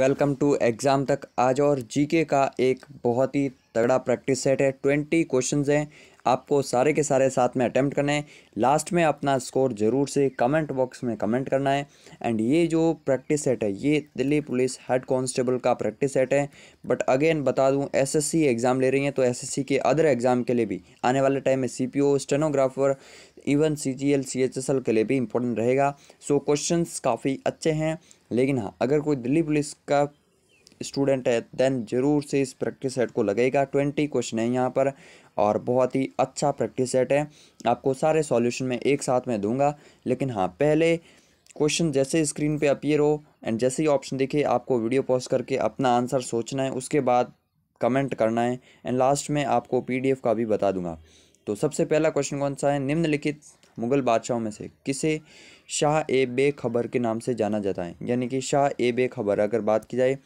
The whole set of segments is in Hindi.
वेलकम टू एग्ज़ाम तक आज और जीके का एक बहुत ही तगड़ा प्रैक्टिस सेट है ट्वेंटी क्वेश्चंस हैं आपको सारे के सारे साथ में अटैम्प्ट करने हैं लास्ट में अपना स्कोर ज़रूर से कमेंट बॉक्स में कमेंट करना है एंड ये जो प्रैक्टिस सेट है ये दिल्ली पुलिस हेड कांस्टेबल का प्रैक्टिस सेट है बट अगेन बता दूं एसएससी एग्ज़ाम ले रही हैं तो एसएससी के अदर एग्ज़ाम के लिए भी आने वाले टाइम में C stenographer even C G L C H S L के लिए भी इंपॉर्टेंट रहेगा सो क्वेश्चन काफ़ी अच्छे हैं लेकिन हाँ अगर कोई दिल्ली पुलिस का स्टूडेंट है देन ज़रूर से इस प्रैक्टिस सेट को लगेगा ट्वेंटी क्वेश्चन है यहाँ पर और बहुत ही अच्छा प्रैक्टिस सेट है आपको सारे सॉल्यूशन में एक साथ में दूंगा लेकिन हाँ पहले क्वेश्चन जैसे स्क्रीन पे अपीयर हो एंड जैसे ही ऑप्शन दिखे आपको वीडियो पॉज करके अपना आंसर सोचना है उसके बाद कमेंट करना है एंड लास्ट में आपको पी का भी बता दूंगा तो सबसे पहला क्वेश्चन कौन सा है निम्नलिखित मुग़ल बादशाहों में से किसे शाह ए बे खबर के नाम से जाना जाता है यानी कि शाह ए बे खबर अगर बात की जाए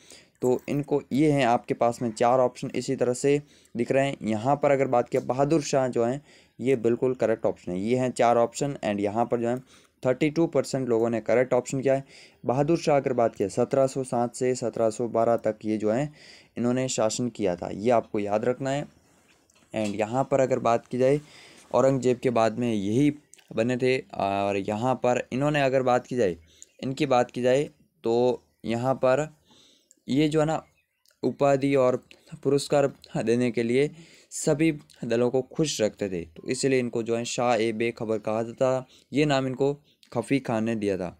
तो इनको ये हैं आपके पास में चार ऑप्शन इसी तरह से दिख रहे हैं यहाँ पर अगर बात किया बहादुर शाह जो हैं ये बिल्कुल करेक्ट ऑप्शन है ये हैं चार ऑप्शन एंड यहाँ पर जो है थर्टी टू परसेंट लोगों ने करेक्ट ऑप्शन किया है बहादुर शाह अगर बात किया सत्रह सौ सात से सत्रह सौ बारह तक ये जो है इन्होंने शासन किया था ये आपको याद रखना है एंड यहाँ पर अगर बात की जाए औरंगजेब के बाद में यही बने थे और यहाँ पर इन्होंने अगर बात की जाए इनकी बात की जाए तो यहाँ पर ये जो है ना उपाधि और पुरस्कार देने के लिए सभी दलों को खुश रखते थे तो इसलिए इनको जो है शाह ए बे खबर कहा जाता था ये नाम इनको खफ़ी खान ने दिया था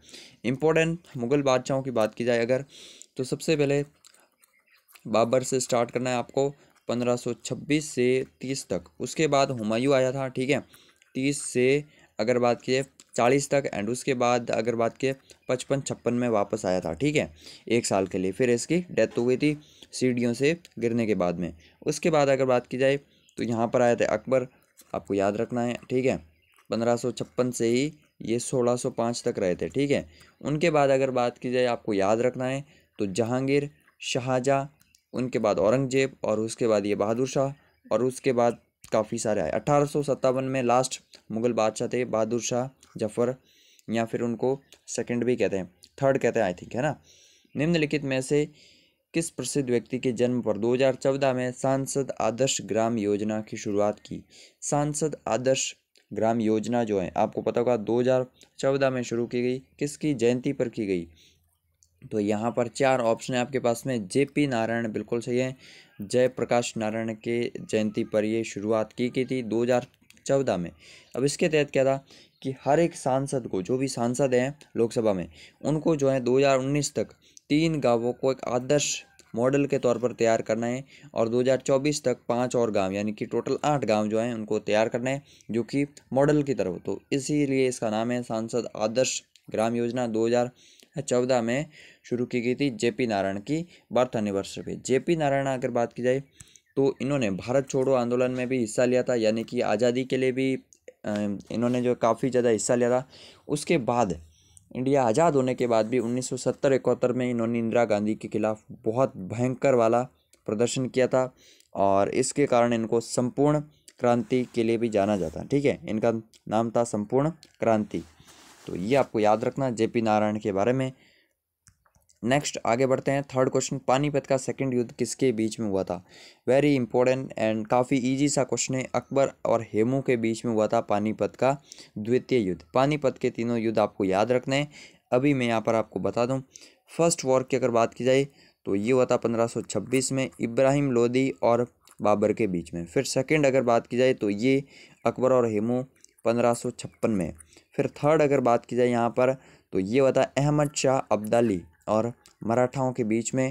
इम्पोर्टेंट मुग़ल बादशाहों की बात की जाए अगर तो सबसे पहले बाबर से स्टार्ट करना है आपको 1526 से 30 तक उसके बाद हुमायूं आया था ठीक है 30 से अगर बात किए चालीस तक एंड उसके बाद अगर बात किए पचपन छप्पन में वापस आया था ठीक है एक साल के लिए फिर इसकी डेथ हो गई थी सीढ़ियों से गिरने के बाद में उसके बाद अगर बात की जाए तो यहाँ पर आए थे अकबर आपको याद रखना है ठीक है पंद्रह सौ छप्पन से ही ये सोलह सौ पाँच तक रहे थे ठीक है उनके बाद अगर बात की जाए आपको याद रखना है तो जहांगीर शाहजहाँ उनके बाद औरंगजेब और उसके बाद ये बहादुर शाह और उसके बाद काफ़ी सारे आए अठारह में लास्ट मुगल बादशाह थे बहादुर शाह जफर या फिर उनको सेकंड भी कहते हैं थर्ड कहते हैं आई थिंक है ना निम्नलिखित में से किस प्रसिद्ध व्यक्ति के जन्म पर 2014 में सांसद आदर्श ग्राम योजना की शुरुआत की सांसद आदर्श ग्राम योजना जो है आपको पता होगा 2014 में शुरू की गई किसकी जयंती पर की गई तो यहाँ पर चार ऑप्शन है आपके पास में जे पी नारायण बिल्कुल सही है जयप्रकाश नारायण के जयंती पर ये शुरुआत की गई थी 2014 में अब इसके तहत क्या था कि हर एक सांसद को जो भी सांसद हैं लोकसभा में उनको जो है 2019 तक तीन गांवों को एक आदर्श मॉडल के तौर पर तैयार करना है और 2024 तक पांच और गांव यानी कि टोटल आठ गांव जो हैं उनको तैयार करना है जो कि मॉडल की तरफ तो इसीलिए इसका नाम है सांसद आदर्श ग्राम योजना दो चौदह में शुरू की गई थी जेपी नारायण की बर्थ एनिवर्सरी पे जेपी नारायण अगर बात की जाए तो इन्होंने भारत छोड़ो आंदोलन में भी हिस्सा लिया था यानी कि आज़ादी के लिए भी इन्होंने जो काफ़ी ज़्यादा हिस्सा लिया था उसके बाद इंडिया आज़ाद होने के बाद भी उन्नीस सौ में इन्होंने इंदिरा गांधी के खिलाफ बहुत भयंकर वाला प्रदर्शन किया था और इसके कारण इनको संपूर्ण क्रांति के लिए भी जाना जाता ठीक है इनका नाम था संपूर्ण क्रांति तो ये आपको याद रखना जेपी नारायण के बारे में नेक्स्ट आगे बढ़ते हैं थर्ड क्वेश्चन पानीपत का सेकंड युद्ध किसके बीच में हुआ था वेरी इंपॉर्टेंट एंड काफ़ी इजी सा क्वेश्चन है अकबर और हेमू के बीच में हुआ था पानीपत का द्वितीय युद्ध पानीपत के तीनों युद्ध आपको याद रखने हैं अभी मैं यहाँ पर आपको बता दूँ फर्स्ट वॉर की अगर बात की जाए तो ये हुआ था पंद्रह में इब्राहिम लोदी और बाबर के बीच में फिर सेकेंड अगर बात की जाए तो ये अकबर और हेमू पंद्रह में फिर थर्ड अगर बात की जाए यहाँ पर तो ये होता है अहमद शाह अब्दाली और मराठाओं के बीच में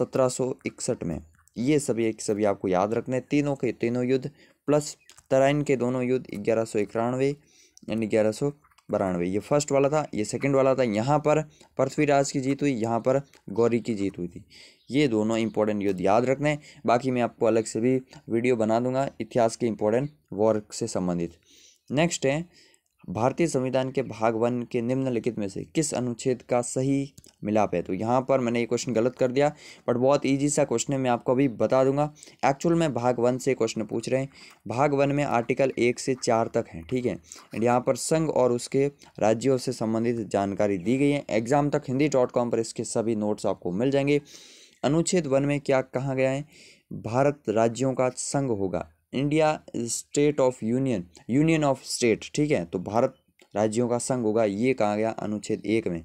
1761 में ये सभी एक सभी आपको याद रखने तीनों के तीनों युद्ध प्लस तराइन के दोनों युद्ध ग्यारह सौ इक्यानवे यानी ग्यारह सौ बानवे ये फर्स्ट वाला था ये सेकंड वाला था यहाँ पर पृथ्वीराज की जीत हुई यहाँ पर गौरी की जीत हुई थी ये दोनों इंपॉर्टेंट युद्ध याद रखने बाकी मैं आपको अलग से भी वीडियो बना दूंगा इतिहास के इंपॉर्टेंट वॉर से संबंधित नेक्स्ट है भारतीय संविधान के भाग वन के निम्नलिखित में से किस अनुच्छेद का सही मिलाप है तो यहाँ पर मैंने ये क्वेश्चन गलत कर दिया बट बहुत ईजी सा क्वेश्चन है मैं आपको अभी बता दूंगा एक्चुअल में भाग वन से क्वेश्चन पूछ रहे हैं भाग वन में आर्टिकल एक से चार तक हैं ठीक है एंड यहाँ पर संघ और उसके राज्यों से संबंधित जानकारी दी गई है एग्जाम तक हिंदी डॉट कॉम पर इसके सभी नोट्स आपको मिल जाएंगे अनुच्छेद वन में क्या कहा गया है भारत राज्यों का संघ होगा India state of union union of state ठीक है तो भारत राज्यों का संघ होगा ये कहा गया अनुच्छेद एक में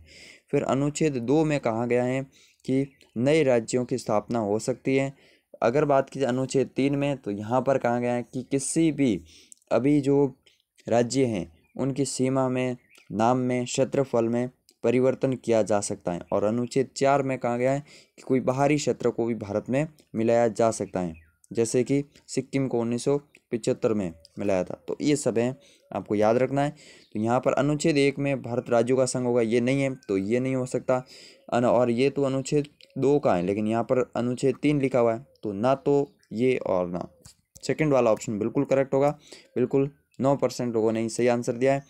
फिर अनुच्छेद दो में कहा गया है कि नए राज्यों की स्थापना हो सकती है अगर बात की जाए अनुच्छेद तीन में तो यहाँ पर कहा गया है कि किसी भी अभी जो राज्य हैं उनकी सीमा में नाम में क्षेत्रफल में परिवर्तन किया जा सकता है और अनुच्छेद चार में कहा गया है कि कोई बाहरी क्षेत्र को भी भारत में मिलाया जा सकता है जैसे कि सिक्किम को उन्नीस में मिलाया था तो ये सब हैं आपको याद रखना है तो यहाँ पर अनुच्छेद एक में भारत राज्यों का संघ होगा ये नहीं है तो ये नहीं हो सकता और ये तो अनुच्छेद दो का है लेकिन यहाँ पर अनुच्छेद तीन लिखा हुआ है तो ना तो ये और ना सेकंड वाला ऑप्शन बिल्कुल करेक्ट होगा बिल्कुल नौ परसेंट लोगों ने ही सही आंसर दिया है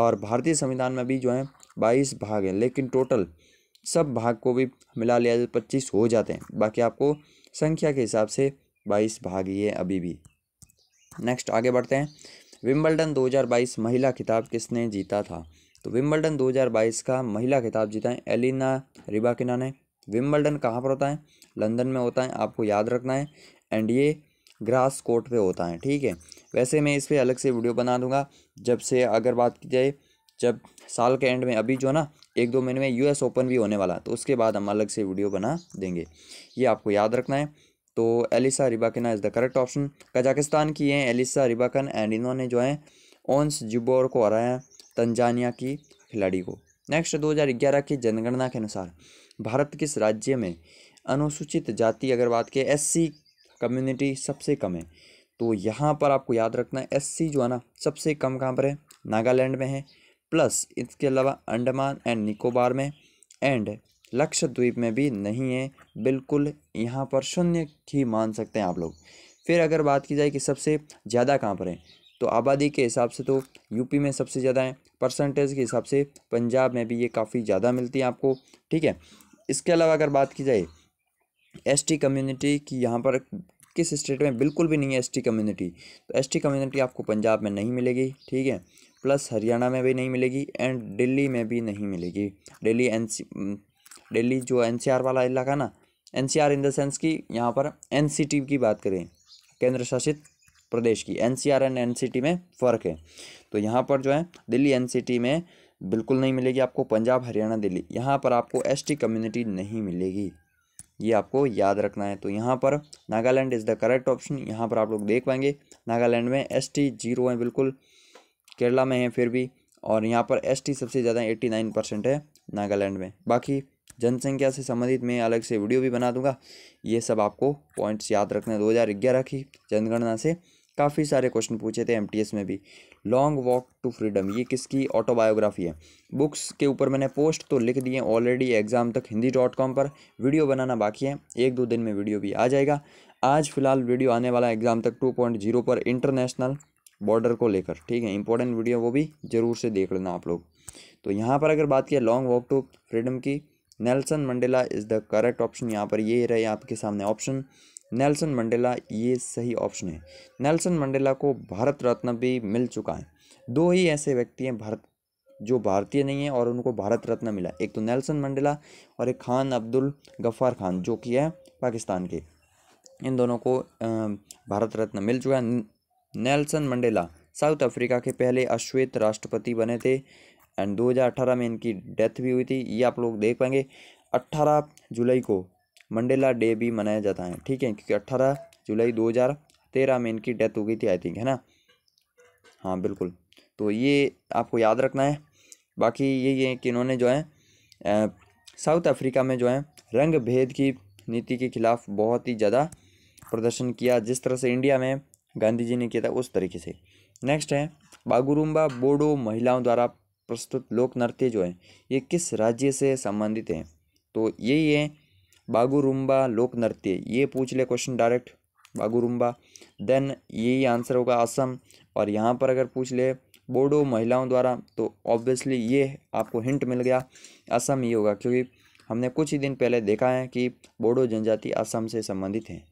और भारतीय संविधान में भी जो है बाईस भाग हैं लेकिन टोटल सब भाग को भी मिला लिया जाए पच्चीस हो जाते हैं बाकी आपको संख्या के हिसाब से बाईस भागी है अभी भी नेक्स्ट आगे बढ़ते हैं विम्बलडन 2022 महिला खिताब किसने जीता था तो विम्बलडन 2022 का महिला खिताब जीता है एलिना रिबाकिना ने विम्बलडन कहाँ पर होता है लंदन में होता है आपको याद रखना है एंड ये ग्रास कोर्ट पे होता है ठीक है वैसे मैं इस पर अलग से वीडियो बना दूंगा जब से अगर बात की जाए जब साल के एंड में अभी जो ना एक दो महीने में यूएस ओपन भी होने वाला तो उसके बाद हम अलग से वीडियो बना देंगे ये आपको याद रखना है तो Elisa Rybakina is the correct option Kazakhstan की हैं एलिसा रिबाकन एंड इन्होंने जो है ओंस जुबोर को हराया तंजानिया की खिलाड़ी को नेक्स्ट 2011 की जनगणना के अनुसार भारत किस राज्य में अनुसूचित जाति अगर बात के एससी कम्युनिटी सबसे कम है तो यहाँ पर आपको याद रखना है एससी जो है ना सबसे कम कहाँ पर है नागालैंड में है प्लस इसके अलावा अंडमान एंड निकोबार में एंड लक्षद्वीप में भी नहीं है बिल्कुल यहाँ पर शून्य ही मान सकते हैं आप लोग फिर अगर बात की जाए कि सबसे ज़्यादा कहाँ पर है तो आबादी के हिसाब से तो यूपी में सबसे ज़्यादा है परसेंटेज के हिसाब से पंजाब में भी ये काफ़ी ज़्यादा मिलती है आपको ठीक है इसके अलावा अगर बात की जाए एसटी कम्युनिटी की यहाँ पर किस स्टेट में बिल्कुल भी नहीं है एसटी कम्युनिटी तो एसटी कम्युनिटी आपको पंजाब में नहीं मिलेगी ठीक है प्लस हरियाणा में भी नहीं मिलेगी एंड दिल्ली में भी नहीं मिलेगी दिल्ली एन दिल्ली जो एन वाला इलाका ना एन इन द सेंस कि यहाँ पर एन की बात करें केंद्र शासित प्रदेश की N C R and N C T में फ़र्क है तो यहाँ पर जो है दिल्ली एन सी टी में बिल्कुल नहीं मिलेगी आपको पंजाब हरियाणा दिल्ली यहाँ पर आपको एस टी कम्युनिटी नहीं मिलेगी ये आपको याद रखना है तो यहाँ पर Nagaland is the correct option यहाँ पर आप लोग देख पाएंगे नागालैंड में एस टी जीरो है बिल्कुल केरला में है फिर भी और यहाँ पर एस टी सबसे ज़्यादा एट्टी नाइन परसेंट है नागालैंड में बाकी जनसंख्या से संबंधित मैं अलग से वीडियो भी बना दूंगा ये सब आपको पॉइंट्स याद रखना दो हज़ार ग्यारह की जनगणना से काफ़ी सारे क्वेश्चन पूछे थे एमटीएस में भी लॉन्ग वॉक टू फ्रीडम ये किसकी ऑटोबायोग्राफी है बुक्स के ऊपर मैंने पोस्ट तो लिख दिए ऑलरेडी एग्ज़ाम तक हिंदी डॉट कॉम पर वीडियो बनाना बाकी है एक दो दिन में वीडियो भी आ जाएगा आज फिलहाल वीडियो आने वाला एग्ज़ाम तक टू पॉइंट जीरो पर इंटरनेशनल बॉर्डर को लेकर ठीक है इंपॉर्टेंट वीडियो वो भी ज़रूर से देख लेना आप लोग तो यहाँ पर अगर बात किया लॉन्ग वॉक टू फ्रीडम की Nelson Mandela is the correct option यहाँ पर ये रहे आपके सामने ऑप्शन नेल्सन मंडेला ये सही ऑप्शन है नेल्सन मंडेला को भारत रत्न भी मिल चुका है दो ही ऐसे व्यक्ति हैं भारत जो भारतीय नहीं है और उनको भारत रत्न मिला एक तो नेल्सन मंडेला और एक खान अब्दुल गफ्फार खान जो कि है पाकिस्तान के इन दोनों को भारत रत्न मिल चुका है नेल्सन मंडेला साउथ अफ्रीका के पहले अश्वेत राष्ट्रपति बने थे एंड 2018 में इनकी डेथ भी हुई थी ये आप लोग देख पाएंगे 18 जुलाई को मंडेला डे भी मनाया जाता है ठीक है क्योंकि 18 जुलाई 2013 में इनकी डेथ हो गई थी आई थिंक है ना हाँ बिल्कुल तो ये आपको याद रखना है बाकी ये है कि इन्होंने जो है साउथ अफ्रीका में जो है रंग भेद की नीति के खिलाफ बहुत ही ज़्यादा प्रदर्शन किया जिस तरह से इंडिया में गांधी जी ने किया था उस तरीके से नेक्स्ट है बागुरुम्बा बोडो महिलाओं द्वारा प्रस्तुत लोक नृत्य जो है ये किस राज्य से संबंधित हैं तो यही है बागुरुम्बा लोक नृत्य ये पूछ ले क्वेश्चन डायरेक्ट बागुरुम्बा देन यही आंसर होगा असम और यहाँ पर अगर पूछ ले बोडो महिलाओं द्वारा तो ऑब्वियसली ये आपको हिंट मिल गया असम ही होगा क्योंकि हमने कुछ ही दिन पहले देखा है कि बोडो जनजाति असम से संबंधित हैं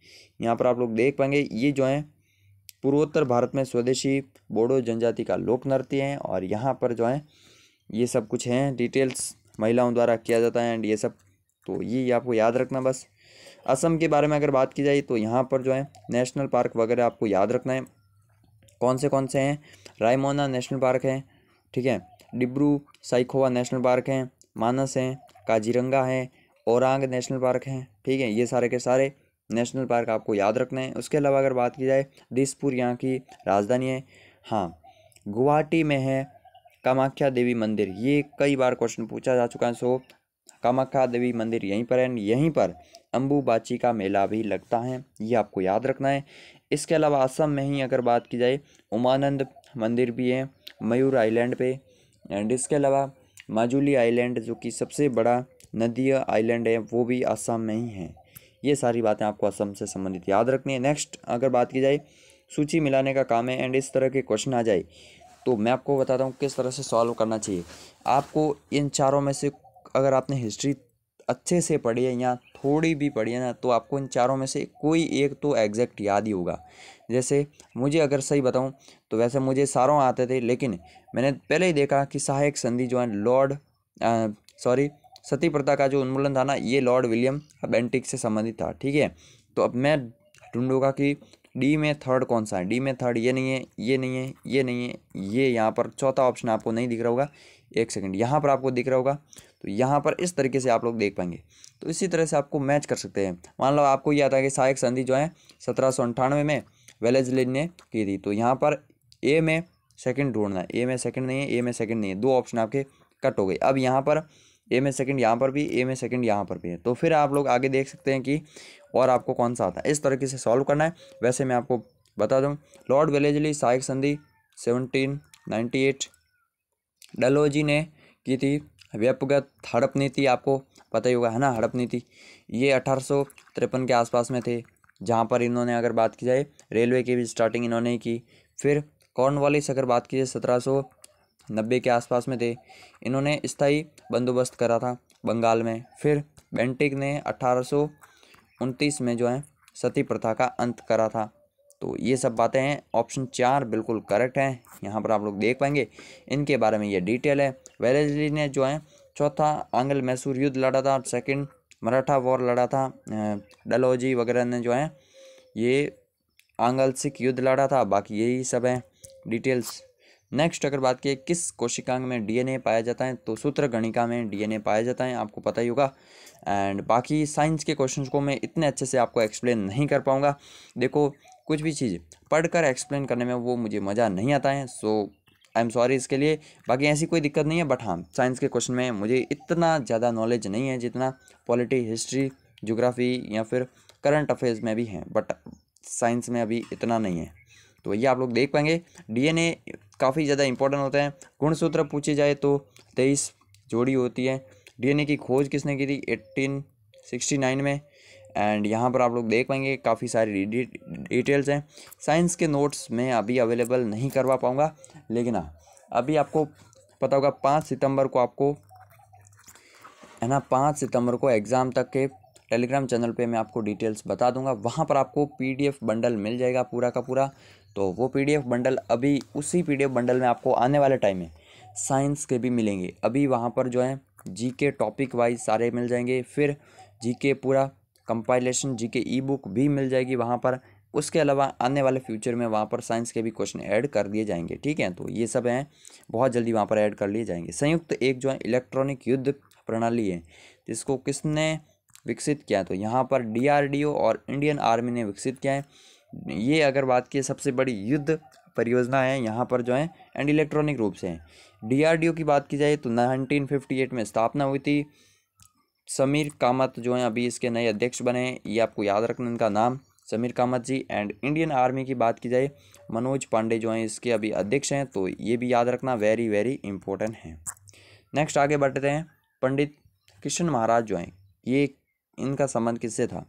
यहाँ पर आप लोग देख पाएंगे ये जो हैं पूर्वोत्तर भारत में स्वदेशी बोडो जनजाति का लोक नृत्य है और यहाँ पर जो है ये सब कुछ हैं डिटेल्स महिलाओं द्वारा किया जाता है एंड ये सब तो ये आपको याद रखना बस असम के बारे में अगर बात की जाए तो यहाँ पर जो है नेशनल पार्क वगैरह आपको याद रखना है कौन से कौन से हैं रायमोना नेशनल पार्क है ठीक है डिब्रू साइखोवा नेशनल पार्क हैं मानस हैं काजीरंगा है औरंग नेशनल पार्क हैं ठीक है ये सारे के सारे नेशनल पार्क आपको याद रखना है उसके अलावा अगर बात की जाए दिसपुर यहाँ की राजधानी है हाँ गुवाहाटी में है कामाख्या देवी मंदिर ये कई बार क्वेश्चन पूछा जा चुका है सो कामाख्या देवी मंदिर यहीं पर है यहीं पर अम्बूबाची का मेला भी लगता है ये आपको याद रखना है इसके अलावा असम में ही अगर बात की जाए उमानंद मंदिर भी है मयूर आइलैंड पे एंड इसके अलावा माजुली आइलैंड जो कि सबसे बड़ा नदी आइलैंड है वो भी असम में ही है ये सारी बातें आपको असम से संबंधित याद रखनी है नेक्स्ट अगर बात की जाए सूची मिलाने का काम है एंड इस तरह के क्वेश्चन आ जाए तो मैं आपको बताता हूँ किस तरह से सॉल्व करना चाहिए आपको इन चारों में से अगर आपने हिस्ट्री अच्छे से पढ़ी है या थोड़ी भी पढ़ी है ना तो आपको इन चारों में से कोई एक तो एग्जैक्ट याद ही होगा जैसे मुझे अगर सही बताऊं तो वैसे मुझे सारों आते थे लेकिन मैंने पहले ही देखा कि सहायक संधि जो है लॉर्ड सॉरी सती प्रथा का जो उन्मूलन था ना ये लॉर्ड विलियम अब एंटिक से संबंधित था ठीक है तो अब मैं ढूंढूंगा कि डी में थर्ड कौन सा है डी में थर्ड ये नहीं है ये नहीं है ये नहीं है ये यहाँ पर चौथा ऑप्शन आपको नहीं दिख रहा होगा एक सेकंड यहाँ पर आपको दिख रहा होगा तो यहाँ पर इस तरीके से आप लोग देख पाएंगे तो इसी तरह से आपको मैच कर सकते हैं मान लो आपको ये आता है कि सहायक संधि जो है सत्रह सौ अंठानवे में वेलेजलिन ने की थी तो यहाँ पर ए में सेकंड ढूंढना है ए में सेकंड नहीं है ए में सेकंड नहीं है दो ऑप्शन आपके कट हो गए अब यहाँ पर ए में सेकंड यहाँ पर भी ए में सेकंड यहाँ पर भी है तो फिर आप लोग आगे देख सकते हैं कि और आपको कौन सा आता है इस तरीके से सॉल्व करना है वैसे मैं आपको बता दूँ लॉर्ड वेलेजली सहायक संधि सेवनटीन नाइन्टी एट डलोजी ने की थी व्यपगत हड़प नीति आपको पता ही होगा है ना हड़प नीति ये अठारह के आसपास में थे जहाँ पर इन्होंने अगर बात की जाए रेलवे की भी स्टार्टिंग इन्होंने ही की फिर कॉर्नवालिस अगर बात की जाए सत्रह नब्बे के आसपास में थे इन्होंने स्थायी बंदोबस्त करा था बंगाल में फिर बेंटिक ने अठारह में जो है सती प्रथा का अंत करा था तो ये सब बातें हैं ऑप्शन चार बिल्कुल करेक्ट हैं यहाँ पर आप लोग देख पाएंगे इनके बारे में ये डिटेल है वेलेजली ने जो है चौथा आंगल मैसूर युद्ध लड़ा था सेकंड मराठा वॉर लड़ा था डलहौजी वगैरह ने जो है ये आंगल सिख युद्ध लड़ा था बाकी यही सब हैं डिटेल्स नेक्स्ट अगर बात की किस कोशिकांग में डीएनए पाया जाता है तो सूत्र गणिका में डीएनए पाया जाता है आपको पता ही होगा एंड बाकी साइंस के क्वेश्चन को मैं इतने अच्छे से आपको एक्सप्लेन नहीं कर पाऊँगा देखो कुछ भी चीज़ पढ़कर एक्सप्लेन करने में वो मुझे मज़ा नहीं आता है सो आई एम सॉरी इसके लिए बाकी ऐसी कोई दिक्कत नहीं है बट हाँ साइंस के क्वेश्चन में मुझे इतना ज़्यादा नॉलेज नहीं है जितना पॉलिटी हिस्ट्री जोग्राफ़ी या फिर करंट अफेयर्स में भी हैं बट साइंस में अभी इतना नहीं है तो ये आप लोग देख पाएंगे डीएनए काफ़ी ज़्यादा इंपॉर्टेंट होता है गुणसूत्र पूछे जाए तो तेईस जोड़ी होती है डीएनए की खोज किसने की थी एट्टीन सिक्सटी नाइन में एंड यहाँ पर आप लोग देख पाएंगे काफ़ी सारी डिटेल्स हैं साइंस के नोट्स में अभी अवेलेबल नहीं करवा पाऊँगा लेकिन हाँ अभी आपको पता होगा पाँच सितंबर को आपको है ना पाँच सितंबर को एग्ज़ाम तक के टेलीग्राम चैनल पे मैं आपको डिटेल्स बता दूंगा वहाँ पर आपको पीडीएफ बंडल मिल जाएगा पूरा का पूरा तो वो पीडीएफ बंडल अभी उसी पीडीएफ बंडल में आपको आने वाले टाइम में साइंस के भी मिलेंगे अभी वहाँ पर जो है जीके टॉपिक वाइज सारे मिल जाएंगे फिर जीके पूरा कंपाइलेशन जीके ई बुक भी मिल जाएगी वहाँ पर उसके अलावा आने वाले फ्यूचर में वहाँ पर साइंस के भी क्वेश्चन ऐड कर दिए जाएंगे ठीक है तो ये सब हैं बहुत जल्दी वहाँ पर ऐड कर लिए जाएंगे संयुक्त एक जो है इलेक्ट्रॉनिक युद्ध प्रणाली है जिसको किसने विकसित किया तो यहाँ पर डीआरडीओ और इंडियन आर्मी ने विकसित किया है ये अगर बात की सबसे बड़ी युद्ध परियोजना है यहाँ पर जो है एंड इलेक्ट्रॉनिक रूप से हैं डीआरडीओ की बात की जाए तो 1958 में स्थापना हुई थी समीर कामत जो हैं अभी इसके नए अध्यक्ष बने हैं ये आपको याद रखना इनका नाम Sameer Kamat ji and Indian army की बात की जाए मनोज पांडे जो हैं इसके अभी अध्यक्ष हैं तो ये भी याद रखना वेरी वेरी इंपॉर्टेंट है नेक्स्ट आगे बढ़ते हैं पंडित कृष्ण महाराज जो हैं ये इनका संबंध किससे था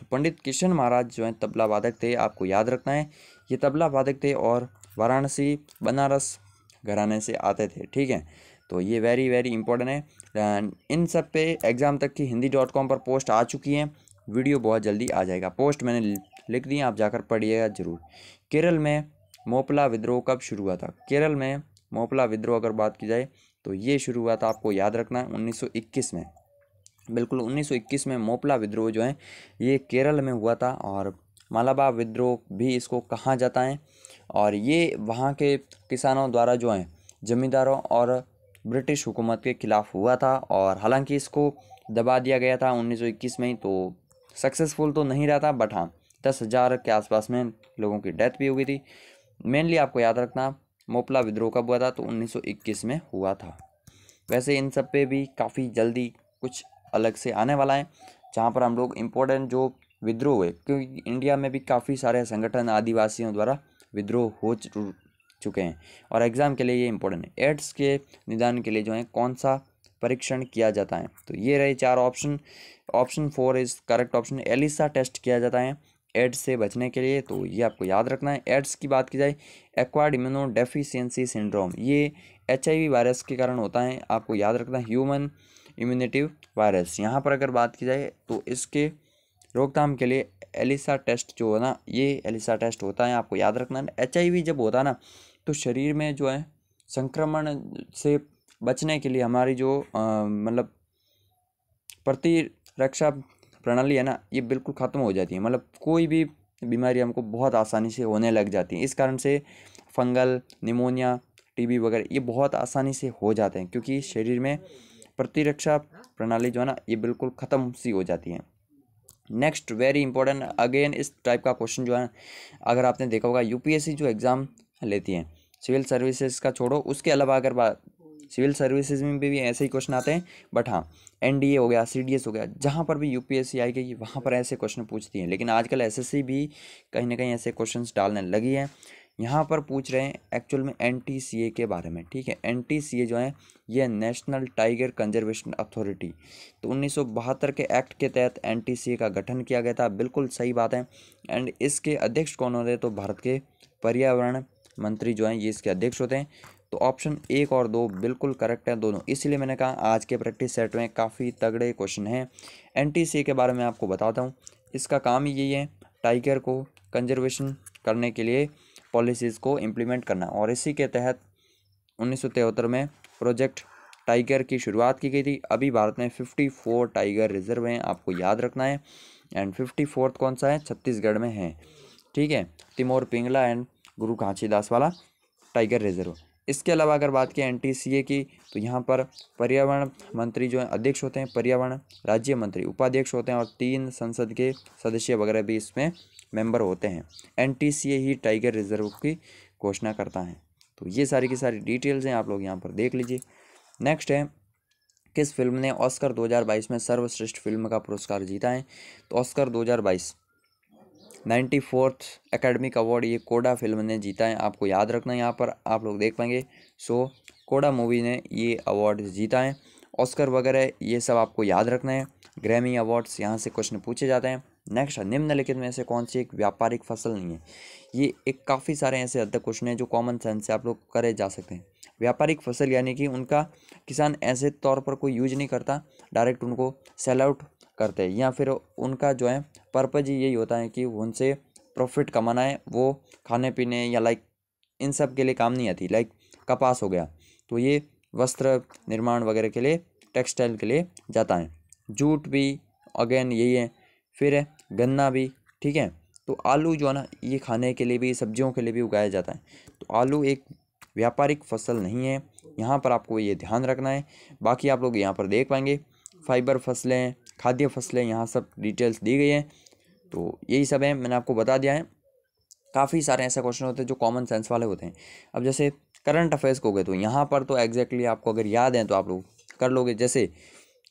तो पंडित किशन महाराज जो हैं तबला वादक थे आपको याद रखना है ये तबला वादक थे और वाराणसी बनारस घराने से आते थे ठीक है तो ये वेरी वेरी इंपॉर्टेंट है इन सब पे एग्ज़ाम तक की हिंदी डॉट कॉम पर पोस्ट आ चुकी है वीडियो बहुत जल्दी आ जाएगा पोस्ट मैंने लिख दी आप जाकर पढ़िएगा ज़रूर केरल में मोपला विद्रोह कब शुरू हुआ था केरल में मोपला विद्रोह अगर बात की जाए तो ये शुरू हुआ था आपको याद रखना है 1921 में बिल्कुल 1921 में मोपला विद्रोह जो है ये केरल में हुआ था और मालाबा विद्रोह भी इसको कहा जाता है और ये वहाँ के किसानों द्वारा जो है ज़मींदारों और ब्रिटिश हुकूमत के ख़िलाफ़ हुआ था और हालांकि इसको दबा दिया गया था 1921 में ही तो सक्सेसफुल तो नहीं रहा था बट हाँ दस हज़ार के आसपास में लोगों की डेथ भी हुई थी मेनली आपको याद रखना मोपला विद्रोह कब हुआ था तो 1921 में हुआ था वैसे इन सब पे भी काफ़ी जल्दी कुछ अलग से आने वाला है जहाँ पर हम लोग इम्पोर्टेंट जो विद्रोह हुए क्योंकि इंडिया में भी काफ़ी सारे संगठन आदिवासियों द्वारा विद्रोह हो चुके हैं और एग्ज़ाम के लिए ये इम्पोर्टेंट है एड्स के निदान के लिए जो है कौन सा परीक्षण किया जाता है तो ये रहे चार option option four is correct option ELISA test किया जाता है एड्स से बचने के लिए तो ये आपको याद रखना है एड्स की बात की जाए एक्वाड इम्यूनो सिंड्रोम ये एच वायरस के कारण होता है आपको याद रखना है ह्यूमन इम्यूनिटिव वायरस यहाँ पर अगर बात की जाए तो इसके रोकथाम के लिए एलिसा टेस्ट जो है ना ये एलिसा टेस्ट होता है आपको याद रखना है एच जब होता है ना तो शरीर में जो है संक्रमण से बचने के लिए हमारी जो मतलब प्रतिरक्षा प्रणाली है ना ये बिल्कुल ख़त्म हो जाती है मतलब कोई भी बीमारी हमको बहुत आसानी से होने लग जाती है इस कारण से फंगल निमोनिया टीबी वगैरह ये बहुत आसानी से हो जाते हैं क्योंकि शरीर में प्रतिरक्षा प्रणाली जो है ना ये बिल्कुल ख़त्म सी हो जाती है नेक्स्ट वेरी इंपॉर्टेंट अगेन इस टाइप का क्वेश्चन जो है अगर आपने देखा होगा यूपीएससी जो एग्ज़ाम लेती है सिविल सर्विसेज का छोड़ो उसके अलावा अगर बात सिविल सर्विसेज में भी, भी ऐसे ही क्वेश्चन आते हैं बट हाँ एनडीए हो गया सीडीएस हो गया जहाँ पर भी यूपीएससी आई गई वहाँ पर ऐसे क्वेश्चन पूछती हैं लेकिन आजकल एसएससी भी कहीं ना कहीं ऐसे क्वेश्चंस डालने लगी है यहाँ पर पूछ रहे हैं एक्चुअल में एन के बारे में ठीक है एन जो है ये नेशनल टाइगर कंजर्वेशन अथॉरिटी तो उन्नीस के एक्ट के तहत एन का गठन किया गया था बिल्कुल सही बात है एंड इसके अध्यक्ष कौन होते हैं तो भारत के पर्यावरण मंत्री जो हैं ये इसके अध्यक्ष होते हैं तो ऑप्शन एक और दो बिल्कुल करेक्ट है दोनों इसलिए मैंने कहा आज के प्रैक्टिस सेट में काफ़ी तगड़े क्वेश्चन हैं एन के बारे में आपको बताता हूँ इसका काम ही यही है टाइगर को कंजर्वेशन करने के लिए पॉलिसीज़ को इम्प्लीमेंट करना और इसी के तहत उन्नीस में प्रोजेक्ट टाइगर की शुरुआत की गई थी अभी भारत में 54 टाइगर रिजर्व हैं आपको याद रखना है एंड फिफ्टी फोर्थ कौन सा है छत्तीसगढ़ में है ठीक है तिमोर पिंगला एंड गुरु घाँचीदास वाला टाइगर रिजर्व इसके अलावा अगर बात की एन की तो यहाँ पर पर्यावरण मंत्री जो है अध्यक्ष होते हैं पर्यावरण राज्य मंत्री उपाध्यक्ष होते हैं और तीन संसद के सदस्य वगैरह भी इसमें मेंबर होते हैं एन ही टाइगर रिजर्व की घोषणा करता है तो ये सारी की सारी डिटेल्स हैं आप लोग यहाँ पर देख लीजिए नेक्स्ट है किस फिल्म ने ऑस्कर 2022 में सर्वश्रेष्ठ फिल्म का पुरस्कार जीता है तो Oscar 2022 ninety fourth academic award ये कोडा फिल्म ने जीता है आपको याद रखना यहाँ पर आप लोग देख पाएंगे सो कोडा मूवी ने ये अवार्ड जीता है ऑस्कर वगैरह ये सब आपको याद रखना है ग्रैमी अवार्ड्स यहाँ से क्वेश्चन पूछे जाते हैं नेक्स्ट निम्नलिखित में से कौन सी एक व्यापारिक फसल नहीं है ये एक काफ़ी सारे ऐसे हद तक क्वेश्चन हैं जो कॉमन सेंस से आप लोग करे जा सकते हैं व्यापारिक फसल यानी कि उनका किसान ऐसे तौर पर कोई यूज नहीं करता डायरेक्ट उनको सेल आउट करते हैं या फिर उनका जो है पर्पज़ ही यही होता है कि उनसे प्रॉफिट कमाना है वो खाने पीने या लाइक इन सब के लिए काम नहीं आती लाइक कपास हो गया तो ये वस्त्र निर्माण वगैरह के लिए टेक्सटाइल के लिए जाता है जूट भी अगेन यही है फिर है गन्ना भी ठीक है तो आलू जो है ना ये खाने के लिए भी सब्जियों के लिए भी उगाया जाता है तो आलू एक व्यापारिक फसल नहीं है यहाँ पर आपको ये ध्यान रखना है बाकी आप लोग यहाँ पर देख पाएंगे फाइबर फसलें खाद्य फसलें यहाँ सब डिटेल्स दी गई हैं तो यही सब है मैंने आपको बता दिया है काफ़ी सारे ऐसे क्वेश्चन होते हैं जो कॉमन सेंस वाले होते हैं अब जैसे करंट अफेयर्स को गए तो यहाँ पर तो एग्जैक्टली आपको अगर याद है तो आप लोग कर लोगे जैसे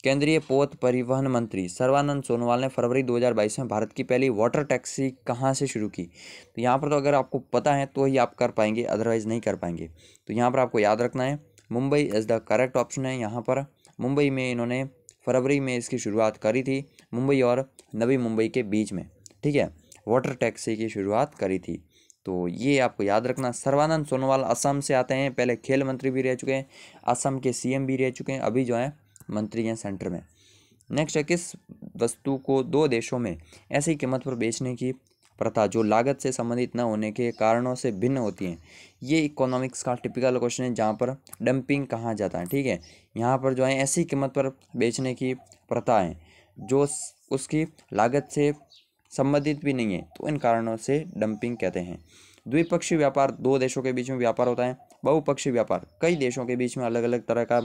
केंद्रीय पोत परिवहन मंत्री सर्वानंद सोनोवाल ने फरवरी 2022 में भारत की पहली वाटर टैक्सी कहाँ से शुरू की तो यहाँ पर तो अगर आपको पता है तो ही आप कर पाएंगे अदरवाइज़ नहीं कर पाएंगे तो यहाँ पर आपको याद रखना है Mumbai is the correct option है यहाँ पर मुंबई में इन्होंने फरवरी में इसकी शुरुआत करी थी मुंबई और नवी मुंबई के बीच में ठीक है वाटर टैक्सी की शुरुआत करी थी तो ये आपको याद रखना सर्वानंद सोनोवाल असम से आते हैं पहले खेल मंत्री भी रह चुके हैं असम के सीएम भी रह चुके हैं अभी जो है मंत्री हैं सेंटर में नेक्स्ट है किस वस्तु को दो देशों में ऐसी कीमत पर बेचने की प्रथा जो लागत से संबंधित न होने के कारणों से भिन्न होती हैं ये इकोनॉमिक्स का टिपिकल क्वेश्चन है जहाँ पर डंपिंग कहा जाता है ठीक है यहाँ पर जो है ऐसी कीमत पर बेचने की प्रथा है जो उसकी लागत से संबंधित भी नहीं है तो इन कारणों से डंपिंग कहते हैं द्विपक्षीय व्यापार दो देशों के बीच में व्यापार होता है बहुपक्षीय व्यापार कई देशों के बीच में अलग अलग तरह का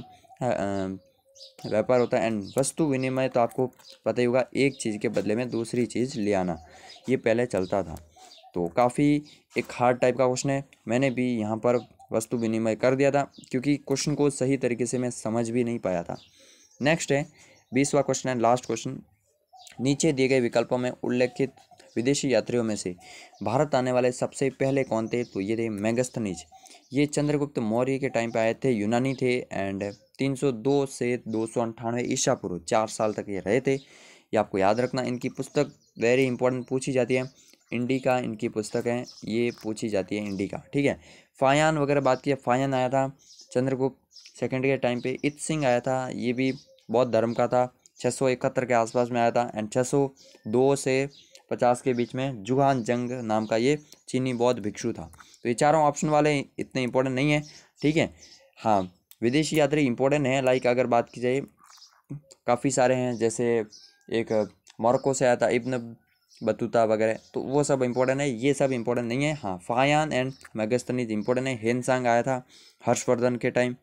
व्यापार होता है एंड वस्तु विनिमय तो आपको पता ही होगा एक चीज़ के बदले में दूसरी चीज़ ले आना ये पहले चलता था तो काफ़ी एक हार्ड टाइप का क्वेश्चन है मैंने भी यहाँ पर वस्तु विनिमय कर दिया था क्योंकि क्वेश्चन को सही तरीके से मैं समझ भी नहीं पाया था नेक्स्ट है बीसवा क्वेश्चन है लास्ट क्वेश्चन नीचे दिए गए विकल्पों में उल्लेखित विदेशी यात्रियों में से भारत आने वाले सबसे पहले कौन थे तो ये थे मैगस्थनीज़ ये चंद्रगुप्त मौर्य के टाइम पे आए थे यूनानी थे एंड 302 से दो सौ अंठानवे ईशा पूर्व चार साल तक ये रहे थे ये आपको याद रखना इनकी पुस्तक वेरी इंपॉर्टेंट पूछी जाती है इंडिका इनकी पुस्तक है ये पूछी जाती है इंडिका ठीक है फायान वगैरह बात की फायान आया था चंद्रगुप्त सेकेंड के टाइम पर इत सिंह आया था ये भी बहुत धर्म का था छः के आसपास में आया था एंड छः से पचास के बीच में जुहान जंग नाम का ये चीनी बौद्ध भिक्षु था तो ये चारों ऑप्शन वाले इतने इम्पोर्टेंट नहीं है ठीक है हाँ विदेशी यात्री इम्पोर्टेंट हैं लाइक अगर बात की जाए काफ़ी सारे हैं जैसे एक मोरक्को से आया था इब्न बतूता वगैरह तो वो सब इम्पोर्टेंट है ये सब इम्पोर्टेंट नहीं है हाँ फायान एंड मेगस्तनीज इम्पोर्टेंट है हेनसांग आया था हर्षवर्धन के टाइम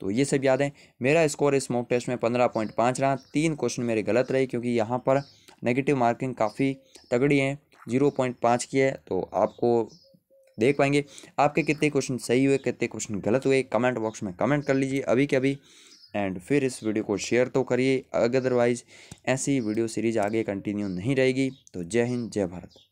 तो ये सब याद है मेरा स्कोर इस मॉक टेस्ट में पंद्रह पॉइंट पाँच रहा तीन क्वेश्चन मेरे गलत रहे क्योंकि यहाँ पर नेगेटिव मार्किंग काफ़ी तगड़ी है जीरो पॉइंट पाँच की है तो आपको देख पाएंगे आपके कितने क्वेश्चन सही हुए कितने क्वेश्चन गलत हुए कमेंट बॉक्स में कमेंट कर लीजिए अभी के अभी एंड फिर इस वीडियो को शेयर तो करिए अदरवाइज़ ऐसी वीडियो सीरीज़ आगे कंटिन्यू नहीं रहेगी तो जय हिंद जय भारत